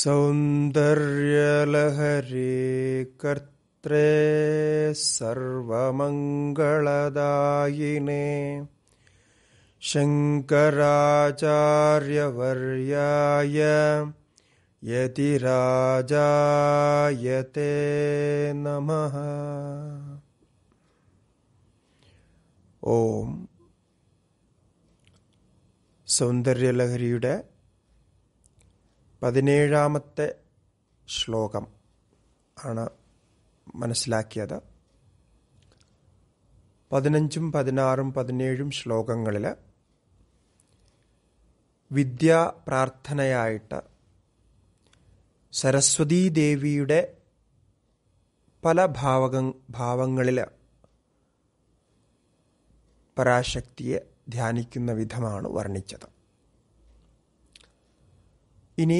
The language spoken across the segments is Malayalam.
സൗന്ദര്യലഹരി കർത്രേ സർവമംഗളദായിനേ യതിരാജായത്തെ നമ ഓം സൗന്ദര്യലഹരിയുടെ പതിനേഴാമത്തെ ശ്ലോകം ആണ് മനസ്സിലാക്കിയത് പതിനഞ്ചും പതിനാറും പതിനേഴും ശ്ലോകങ്ങളിൽ വിദ്യാ പ്രാർത്ഥനയായിട്ട് സരസ്വതീ ദേവിയുടെ പല ഭാവക ഭാവങ്ങളിൽ പരാശക്തിയെ ധ്യാനിക്കുന്ന വിധമാണ് വർണ്ണിച്ചത് ഇനി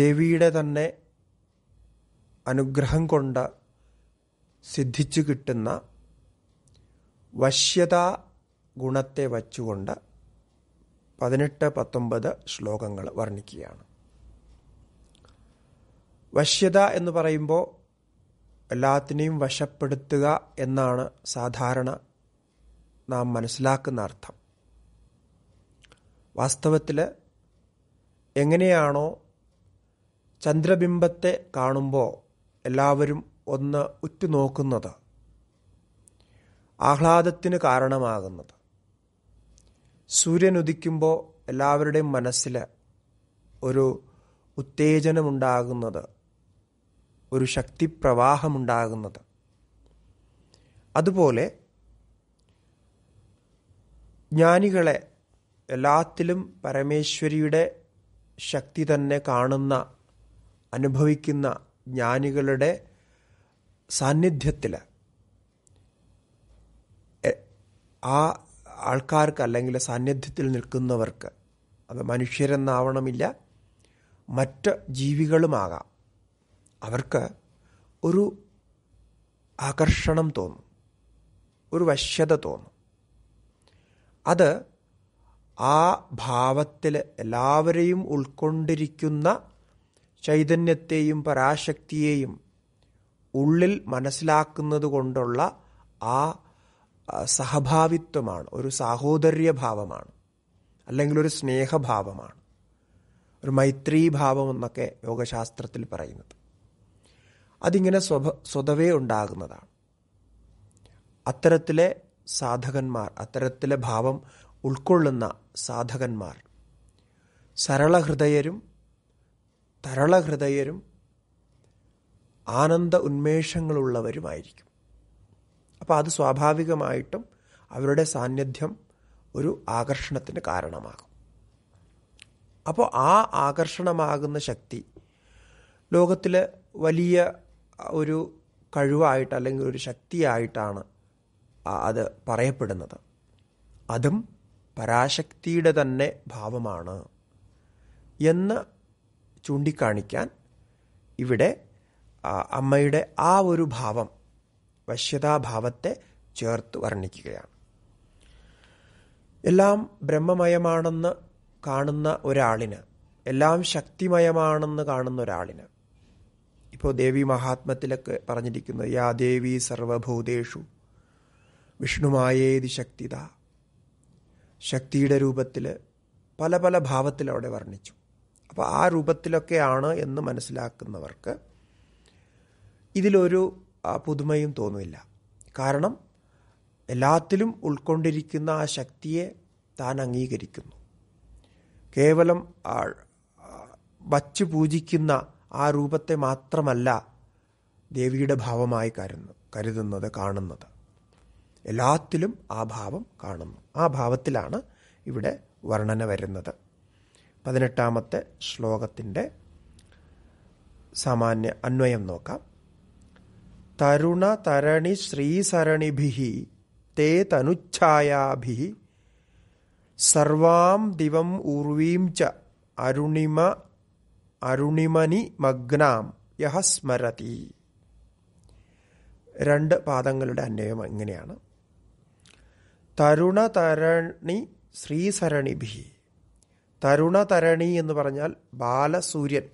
ദേവിയുടെ തന്നെ അനുഗ്രഹം കൊണ്ട് സിദ്ധിച്ചു കിട്ടുന്ന വശ്യതാ ഗുണത്തെ വച്ചുകൊണ്ട് പതിനെട്ട് പത്തൊമ്പത് ശ്ലോകങ്ങൾ വർണ്ണിക്കുകയാണ് വശ്യത എന്ന് പറയുമ്പോൾ എല്ലാത്തിനെയും വശപ്പെടുത്തുക എന്നാണ് സാധാരണ നാം മനസ്സിലാക്കുന്ന അർത്ഥം വാസ്തവത്തിൽ എങ്ങനെയാണോ ചന്ദ്രബിംബത്തെ കാണുമ്പോൾ എല്ലാവരും ഒന്ന് ഉറ്റുനോക്കുന്നത് ആഹ്ലാദത്തിന് കാരണമാകുന്നത് സൂര്യൻ ഉദിക്കുമ്പോൾ എല്ലാവരുടെയും മനസ്സിൽ ഒരു ഉത്തേജനമുണ്ടാകുന്നത് ഒരു ശക്തിപ്രവാഹമുണ്ടാകുന്നത് അതുപോലെ ജ്ഞാനികളെ എല്ലാത്തിലും പരമേശ്വരിയുടെ ശക്തി തന്നെ കാണുന്ന അനുഭവിക്കുന്ന ജ്ഞാനികളുടെ സാന്നിധ്യത്തിൽ ആ ആൾക്കാർക്ക് അല്ലെങ്കിൽ സാന്നിധ്യത്തിൽ നിൽക്കുന്നവർക്ക് അത് മനുഷ്യരെന്നാവണമില്ല മറ്റ് ജീവികളുമാകാം അവർക്ക് ഒരു ആകർഷണം തോന്നും ഒരു വശ്യത തോന്നും അത് ആ ഭാവത്തിൽ എല്ലാവരെയും ഉൾക്കൊണ്ടിരിക്കുന്ന ചൈതന്യത്തെയും പരാശക്തിയെയും ഉള്ളിൽ മനസ്സിലാക്കുന്നത് കൊണ്ടുള്ള ആ സഹഭാവിത്വമാണ് ഒരു സാഹോദര്യ ഭാവമാണ് അല്ലെങ്കിൽ ഒരു സ്നേഹഭാവമാണ് ഒരു മൈത്രീഭാവം എന്നൊക്കെ യോഗശാസ്ത്രത്തിൽ പറയുന്നത് അതിങ്ങനെ സ്വഭ സ്വതവേ ഉണ്ടാകുന്നതാണ് അത്തരത്തിലെ സാധകന്മാർ അത്തരത്തിലെ ഭാവം ഉൾക്കൊള്ളുന്ന സാധകന്മാർ സരളഹൃദയരും തരളഹൃദയരും ആനന്ദ ഉന്മേഷങ്ങളുള്ളവരുമായിരിക്കും അപ്പോൾ അത് സ്വാഭാവികമായിട്ടും അവരുടെ സാന്നിധ്യം ഒരു ആകർഷണത്തിന് കാരണമാകും അപ്പോൾ ആ ആകർഷണമാകുന്ന ശക്തി ലോകത്തിലെ വലിയ ഒരു കഴിവായിട്ട് അല്ലെങ്കിൽ ഒരു ശക്തിയായിട്ടാണ് അത് പറയപ്പെടുന്നത് അതും പരാശക്തിയുടെ തന്നെ ഭാവമാണ് എന്ന് ചൂണ്ടിക്കാണിക്കാൻ ഇവിടെ അമ്മയുടെ ആ ഒരു ഭാവം വശ്യതാഭാവത്തെ ചേർത്ത് വർണ്ണിക്കുകയാണ് എല്ലാം ബ്രഹ്മമയമാണെന്ന് കാണുന്ന ഒരാളിന് എല്ലാം ശക്തിമയമാണെന്ന് കാണുന്ന ഒരാളിന് ഇപ്പോൾ ദേവി മഹാത്മത്തിലൊക്കെ പറഞ്ഞിരിക്കുന്നത് യാ ദേവി സർവഭൂതേഷു വിഷ്ണുമായേതി ശക്തിതാ ശക്തിയുടെ രൂപത്തിൽ പല പല ഭാവത്തിൽ അവിടെ വർണ്ണിച്ചു അപ്പോൾ ആ രൂപത്തിലൊക്കെയാണ് എന്ന് മനസ്സിലാക്കുന്നവർക്ക് ഇതിലൊരു പുതുമയും തോന്നില്ല കാരണം എല്ലാത്തിലും ഉൾക്കൊണ്ടിരിക്കുന്ന ആ ശക്തിയെ താൻ അംഗീകരിക്കുന്നു കേവലം വച്ച് പൂജിക്കുന്ന ആ രൂപത്തെ മാത്രമല്ല ദേവിയുടെ ഭാവമായി കരുന്നു കരുതുന്നത് കാണുന്നത് എല്ലാത്തിലും ആ ഭാവം കാണുന്നു ആ ഭാവത്തിലാണ് ഇവിടെ വർണ്ണന വരുന്നത് പതിനെട്ടാമത്തെ ശ്ലോകത്തിൻ്റെ സാമാന്യ അന്വയം നോക്കാം തരുണ തരണി ശ്രീസരണിഭി തേ തനുഛായാഭി സർവാം ദിവം ഊർവീം ച അരുണിമ അരുണിമനി മഗ്നാം യഹ സ്മരതി രണ്ട് പാദങ്ങളുടെ അന്വയം എങ്ങനെയാണ് തരുണതരണി ശ്രീസരണിഭി തരുണതരണി എന്ന് പറഞ്ഞാൽ ബാലസൂര്യൻ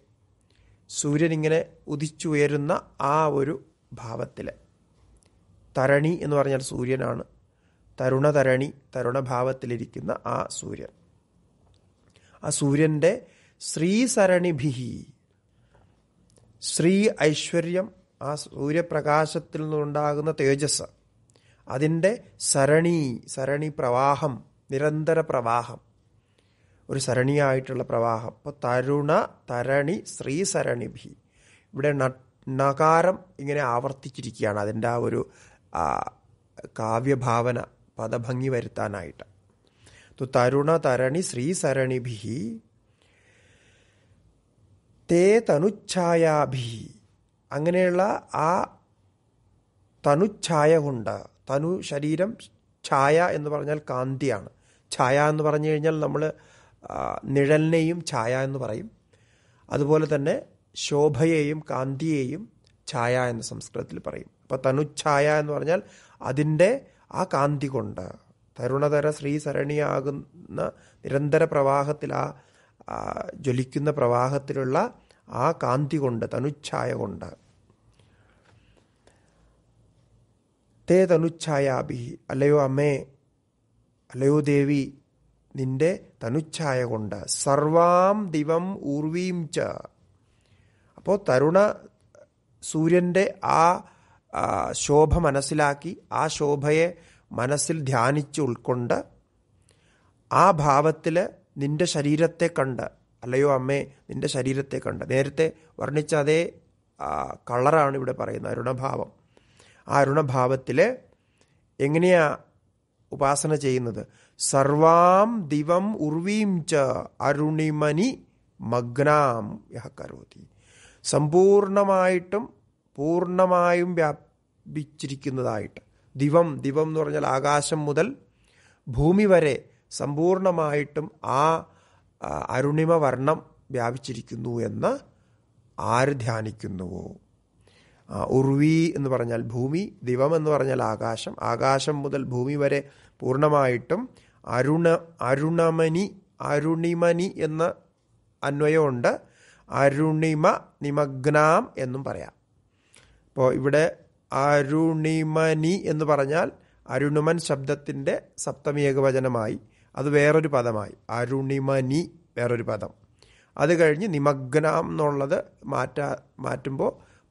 സൂര്യൻ ഇങ്ങനെ ഉദിച്ചുയരുന്ന ആ ഒരു ഭാവത്തിൽ തരണി എന്ന് പറഞ്ഞാൽ സൂര്യനാണ് തരുണതരണി തരുണഭാവത്തിലിരിക്കുന്ന ആ സൂര്യൻ ആ സൂര്യൻ്റെ ശ്രീസരണിഭിഹി ശ്രീ ഐശ്വര്യം ആ സൂര്യപ്രകാശത്തിൽ നിന്നുണ്ടാകുന്ന തേജസ് അതിൻ്റെ സരണി സരണി പ്രവാഹം നിരന്തര പ്രവാഹം ഒരു സരണിയായിട്ടുള്ള പ്രവാഹം അപ്പോൾ തരുണ തരണി ശ്രീ ഭി ഇവിടെ നകാരം ഇങ്ങനെ ആവർത്തിച്ചിരിക്കുകയാണ് അതിൻ്റെ ആ ഒരു കാവ്യഭാവന പദഭംഗി വരുത്താനായിട്ട് തരുണ തരണി ശ്രീ ഭി തേ തനുഛായാഭി അങ്ങനെയുള്ള ആ തനുഛായ കൊണ്ട് തനു ശരീരം ഛായ എന്ന് പറഞ്ഞാൽ കാന്തിയാണ് ഛായ എന്ന് പറഞ്ഞു കഴിഞ്ഞാൽ നമ്മൾ നിഴലിനെയും ഛായ എന്ന് പറയും അതുപോലെ തന്നെ ശോഭയെയും കാന്തിയെയും ഛായ എന്ന് സംസ്കൃതത്തിൽ പറയും അപ്പോൾ ഛായ എന്ന് പറഞ്ഞാൽ അതിൻ്റെ ആ കാന്തി കൊണ്ട് തരുണതര ശ്രീ സരണിയാകുന്ന നിരന്തര പ്രവാഹത്തിൽ ആ ജ്വലിക്കുന്ന പ്രവാഹത്തിലുള്ള ആ കാന്തി കൊണ്ട് തനുഛായ കൊണ്ട് തേ തനുച്ഛായാഭിഹി അല്ലയോ അമ്മേ അല്ലയോ ദേവി നിന്റെ തനുച്ഛായ കൊണ്ട് സർവാം ദിവം ഊർവീം ച അപ്പോൾ തരുണ സൂര്യൻ്റെ ആ ശോഭ മനസ്സിലാക്കി ആ ശോഭയെ മനസ്സിൽ ധ്യാനിച്ച് ഉൾക്കൊണ്ട് ആ ഭാവത്തിൽ നിന്റെ ശരീരത്തെ കണ്ട് അല്ലയോ അമ്മേ നിന്റെ ശരീരത്തെ കണ്ട് നേരത്തെ വർണ്ണിച്ച അതേ കളറാണ് ഇവിടെ പറയുന്നത് അരുണഭാവം ആ അരുണഭാവത്തിൽ എങ്ങനെയാ ഉപാസന ചെയ്യുന്നത് സർവാം ദിവം ഉർവീം ച അരുണിമനി മഗ്നാം കരോതി സമ്പൂർണമായിട്ടും പൂർണ്ണമായും വ്യാപിച്ചിരിക്കുന്നതായിട്ട് ദിവം ദിവം എന്ന് പറഞ്ഞാൽ ആകാശം മുതൽ ഭൂമി വരെ സമ്പൂർണമായിട്ടും ആ അരുണിമ വർണ്ണം വ്യാപിച്ചിരിക്കുന്നു എന്ന് ആര് ധ്യാനിക്കുന്നുവോ ഉർവി എന്ന് പറഞ്ഞാൽ ഭൂമി ദിവം എന്ന് പറഞ്ഞാൽ ആകാശം ആകാശം മുതൽ ഭൂമി വരെ പൂർണ്ണമായിട്ടും അരുണ അരുണമനി അരുണിമനി എന്ന അന്വയമുണ്ട് അരുണിമ നിമഗ്നാം എന്നും പറയാം അപ്പോൾ ഇവിടെ അരുണിമനി എന്ന് പറഞ്ഞാൽ അരുണിമൻ ശബ്ദത്തിൻ്റെ സപ്തമി ഏകവചനമായി അത് വേറൊരു പദമായി അരുണിമനി വേറൊരു പദം അത് കഴിഞ്ഞ് നിമഗ്നാം എന്നുള്ളത് മാറ്റ മാറ്റുമ്പോൾ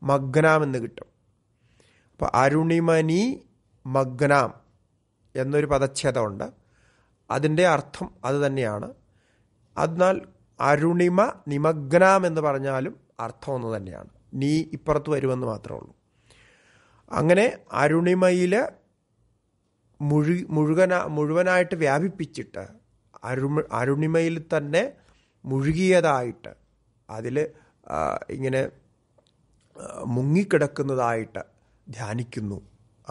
മഗ്നാം എന്ന് കിട്ടും അപ്പോൾ അരുണിമനി മഗ്നാം എന്നൊരു പദച്ഛേദമുണ്ട് അതിൻ്റെ അർത്ഥം അത് തന്നെയാണ് അതിനാൽ അരുണിമ നിമഗ്നാം എന്ന് പറഞ്ഞാലും അർത്ഥം ഒന്ന് തന്നെയാണ് നീ ഇപ്പുറത്ത് വരുമെന്ന് മാത്രമേ ഉള്ളൂ അങ്ങനെ അരുണിമയിൽ മുഴു മുഴുവന മുഴുവനായിട്ട് വ്യാപിപ്പിച്ചിട്ട് അരു അരുണിമയിൽ തന്നെ മുഴുകിയതായിട്ട് അതിൽ ഇങ്ങനെ മുങ്ങിക്കിടക്കുന്നതായിട്ട് ധ്യാനിക്കുന്നു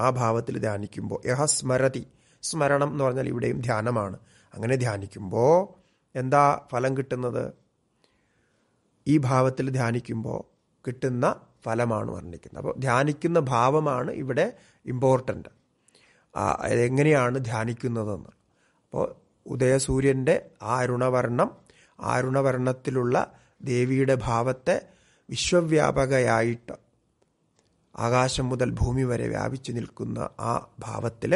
ആ ഭാവത്തിൽ ധ്യാനിക്കുമ്പോൾ യഹ സ്മരതി സ്മരണം എന്ന് പറഞ്ഞാൽ ഇവിടെയും ധ്യാനമാണ് അങ്ങനെ ധ്യാനിക്കുമ്പോൾ എന്താ ഫലം കിട്ടുന്നത് ഈ ഭാവത്തിൽ ധ്യാനിക്കുമ്പോൾ കിട്ടുന്ന ഫലമാണ് വർണ്ണിക്കുന്നത് അപ്പോൾ ധ്യാനിക്കുന്ന ഭാവമാണ് ഇവിടെ ഇമ്പോർട്ടൻ്റ് എങ്ങനെയാണ് ധ്യാനിക്കുന്നതെന്ന് അപ്പോൾ ഉദയസൂര്യൻ്റെ ആ അരുണവർണ്ണം ദേവിയുടെ ഭാവത്തെ വിശ്വവ്യാപകയായിട്ട് ആകാശം മുതൽ ഭൂമി വരെ വ്യാപിച്ചു നിൽക്കുന്ന ആ ഭാവത്തിൽ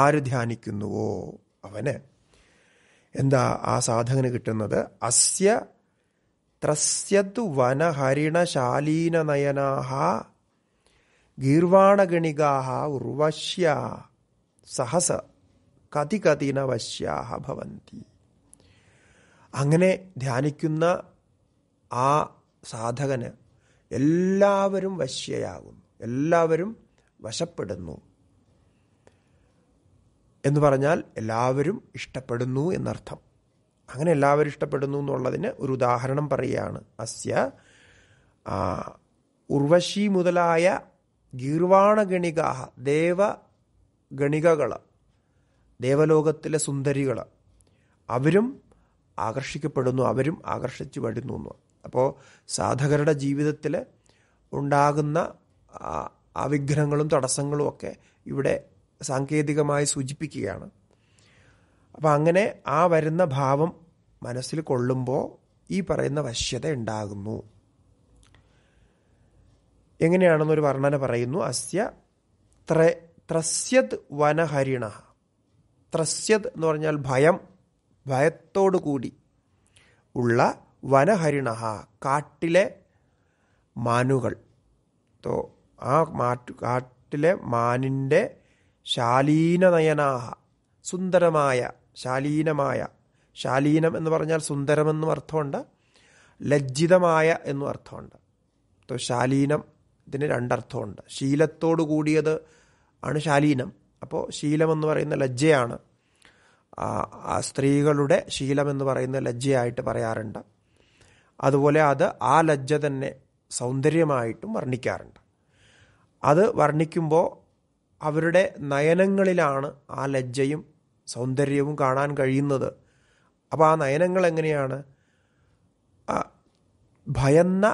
ആര് ധ്യാനിക്കുന്നുവോ അവന് എന്താ ആ സാധകന് കിട്ടുന്നത് അസ്യ ത്രസ്യതു വനഹരിണശാലീനനയനാഹ ഗീർവാണഗണികാഹ ഉർവശ്യ സഹസ കതി കതിന വശ്യാഹ ഭവന്തി അങ്ങനെ ധ്യാനിക്കുന്ന ആ സാധകന് എല്ലാവരും വശ്യയാകുന്നു എല്ലാവരും വശപ്പെടുന്നു എന്ന് പറഞ്ഞാൽ എല്ലാവരും ഇഷ്ടപ്പെടുന്നു എന്നർത്ഥം അങ്ങനെ എല്ലാവരും ഇഷ്ടപ്പെടുന്നു എന്നുള്ളതിന് ഒരു ഉദാഹരണം പറയുകയാണ് അസ്യ ഉർവശി മുതലായ ഗീർവാണഗണിക ദേവഗണികകൾ ദേവലോകത്തിലെ സുന്ദരികൾ അവരും ആകർഷിക്കപ്പെടുന്നു അവരും ആകർഷിച്ചു വരുന്നു എന്ന് അപ്പോൾ സാധകരുടെ ജീവിതത്തിൽ ഉണ്ടാകുന്ന അവിഗ്രഹങ്ങളും തടസ്സങ്ങളും ഒക്കെ ഇവിടെ സാങ്കേതികമായി സൂചിപ്പിക്കുകയാണ് അപ്പോൾ അങ്ങനെ ആ വരുന്ന ഭാവം മനസ്സിൽ കൊള്ളുമ്പോൾ ഈ പറയുന്ന വശ്യത ഉണ്ടാകുന്നു എങ്ങനെയാണെന്നൊരു വർണ്ണന പറയുന്നു അസ്യ ത്ര ത്രസ്യത് വനഹരിണ ത്രസ്യത് എന്ന് പറഞ്ഞാൽ ഭയം ഭയത്തോടു കൂടി ഉള്ള വനഹരിണ കാട്ടിലെ മാനുകൾ തോ ആ മാറ്റു കാട്ടിലെ മാനിൻ്റെ ശാലീനനയനാഹ സുന്ദരമായ ശാലീനമായ ശാലീനം എന്ന് പറഞ്ഞാൽ സുന്ദരമെന്നും അർത്ഥമുണ്ട് ലജ്ജിതമായ എന്നും അർത്ഥമുണ്ട് തോ ശാലീനം ഇതിന് രണ്ടർത്ഥമുണ്ട് ശീലത്തോടു കൂടിയത് ആണ് ശാലീനം അപ്പോൾ ശീലമെന്ന് പറയുന്ന ലജ്ജയാണ് സ്ത്രീകളുടെ ശീലമെന്ന് പറയുന്ന ലജ്ജയായിട്ട് പറയാറുണ്ട് അതുപോലെ അത് ആ ലജ്ജ തന്നെ സൗന്ദര്യമായിട്ടും വർണ്ണിക്കാറുണ്ട് അത് വർണ്ണിക്കുമ്പോൾ അവരുടെ നയനങ്ങളിലാണ് ആ ലജ്ജയും സൗന്ദര്യവും കാണാൻ കഴിയുന്നത് അപ്പോൾ ആ നയനങ്ങൾ എങ്ങനെയാണ് ഭയന്ന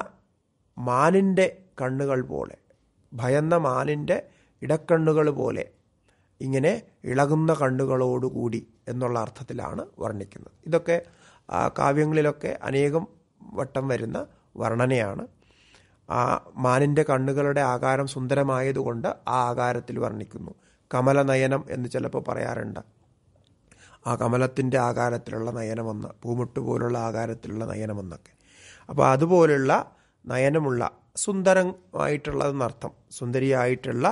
മാനിൻ്റെ കണ്ണുകൾ പോലെ ഭയന്ന മാനിൻ്റെ ഇടക്കണ്ണുകൾ പോലെ ഇങ്ങനെ ഇളകുന്ന കണ്ണുകളോടുകൂടി എന്നുള്ള അർത്ഥത്തിലാണ് വർണ്ണിക്കുന്നത് ഇതൊക്കെ കാവ്യങ്ങളിലൊക്കെ അനേകം വട്ടം വരുന്ന വർണ്ണനയാണ് ആ മാനിൻ്റെ കണ്ണുകളുടെ ആകാരം സുന്ദരമായതുകൊണ്ട് ആ ആകാരത്തിൽ വർണ്ണിക്കുന്നു കമലനയനം എന്ന് ചിലപ്പോൾ പറയാറുണ്ട് ആ കമലത്തിൻ്റെ ആകാരത്തിലുള്ള നയനമെന്ന് പൂമുട്ട് പോലുള്ള ആകാരത്തിലുള്ള നയനമെന്നൊക്കെ അപ്പോൾ അതുപോലുള്ള നയനമുള്ള സുന്ദരമായിട്ടുള്ളതെന്നർത്ഥം സുന്ദരിയായിട്ടുള്ള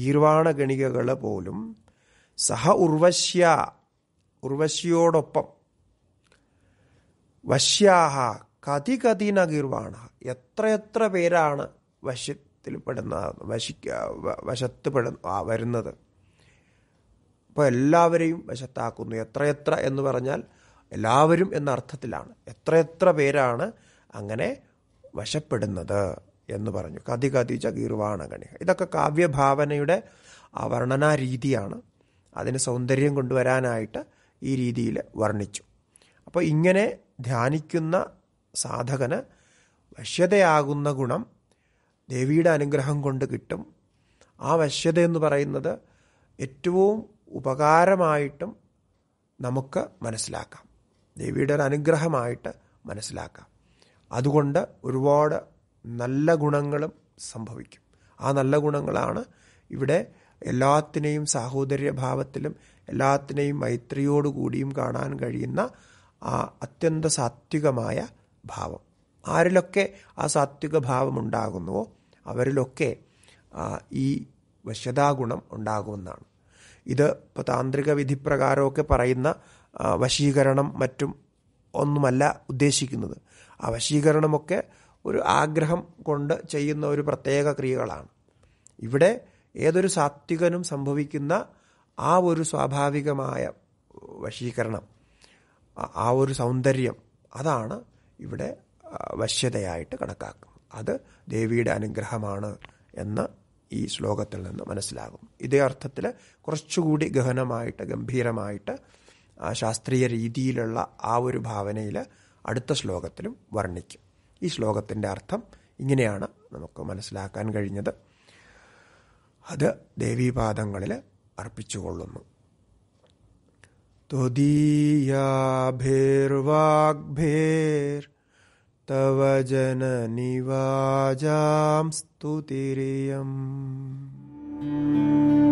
ഗീർവാണ ഗണികകൾ പോലും സഹ ഉർവശ്യ ഉർവശ്യോടൊപ്പം വശ്യാഹ കതി കതി നകീർവാണ എത്രയെത്ര പേരാണ് വശത്തിൽ പെടുന്ന വശിക്ക വശത്ത് പെട വരുന്നത് അപ്പോൾ എല്ലാവരെയും വശത്താക്കുന്നു എത്രയെത്ര എന്ന് പറഞ്ഞാൽ എല്ലാവരും എന്ന അർത്ഥത്തിലാണ് എത്രയെത്ര പേരാണ് അങ്ങനെ വശപ്പെടുന്നത് എന്ന് പറഞ്ഞു കതി കതി ചകീർവാണ ഗണിക ഇതൊക്കെ കാവ്യഭാവനയുടെ വർണ്ണനാ രീതിയാണ് അതിന് സൗന്ദര്യം കൊണ്ടുവരാനായിട്ട് ഈ രീതിയിൽ വർണ്ണിച്ചു അപ്പോൾ ഇങ്ങനെ ധ്യാനിക്കുന്ന സാധകന് വശ്യതയാകുന്ന ഗുണം ദേവിയുടെ അനുഗ്രഹം കൊണ്ട് കിട്ടും ആ വശ്യത എന്ന് പറയുന്നത് ഏറ്റവും ഉപകാരമായിട്ടും നമുക്ക് മനസ്സിലാക്കാം ദേവിയുടെ ഒരു അനുഗ്രഹമായിട്ട് മനസ്സിലാക്കാം അതുകൊണ്ട് ഒരുപാട് നല്ല ഗുണങ്ങളും സംഭവിക്കും ആ നല്ല ഗുണങ്ങളാണ് ഇവിടെ എല്ലാത്തിനെയും സാഹോദര്യഭാവത്തിലും എല്ലാത്തിനെയും മൈത്രിയോടുകൂടിയും കാണാൻ കഴിയുന്ന ആ അത്യന്ത സാത്വികമായ ഭാവം ആരിലൊക്കെ ആ സാത്വിക ഉണ്ടാകുന്നുവോ അവരിലൊക്കെ ഈ വശ്യതാഗുണം ഉണ്ടാകുമെന്നാണ് ഇത് ഇപ്പോൾ താന്ത്രിക വിധിപ്രകാരമൊക്കെ പറയുന്ന വശീകരണം മറ്റും ഒന്നുമല്ല ഉദ്ദേശിക്കുന്നത് ആ വശീകരണമൊക്കെ ഒരു ആഗ്രഹം കൊണ്ട് ചെയ്യുന്ന ഒരു പ്രത്യേക ക്രിയകളാണ് ഇവിടെ ഏതൊരു സാത്വികനും സംഭവിക്കുന്ന ആ ഒരു സ്വാഭാവികമായ വശീകരണം ആ ഒരു സൗന്ദര്യം അതാണ് ഇവിടെ വശ്യതയായിട്ട് കണക്കാക്കും അത് ദേവിയുടെ അനുഗ്രഹമാണ് എന്ന് ഈ ശ്ലോകത്തിൽ നിന്ന് മനസ്സിലാകും ഇതേ അർത്ഥത്തിൽ കുറച്ചുകൂടി ഗഹനമായിട്ട് ഗംഭീരമായിട്ട് ശാസ്ത്രീയ രീതിയിലുള്ള ആ ഒരു ഭാവനയിൽ അടുത്ത ശ്ലോകത്തിലും വർണ്ണിക്കും ഈ ശ്ലോകത്തിൻ്റെ അർത്ഥം ഇങ്ങനെയാണ് നമുക്ക് മനസ്സിലാക്കാൻ കഴിഞ്ഞത് അത് ദേവീപാദങ്ങളിൽ അർപ്പിച്ചുകൊള്ളുന്നു त्वदीयाभिर्वाग्भिर् तो तव जननिवाजां स्तुतिरियम्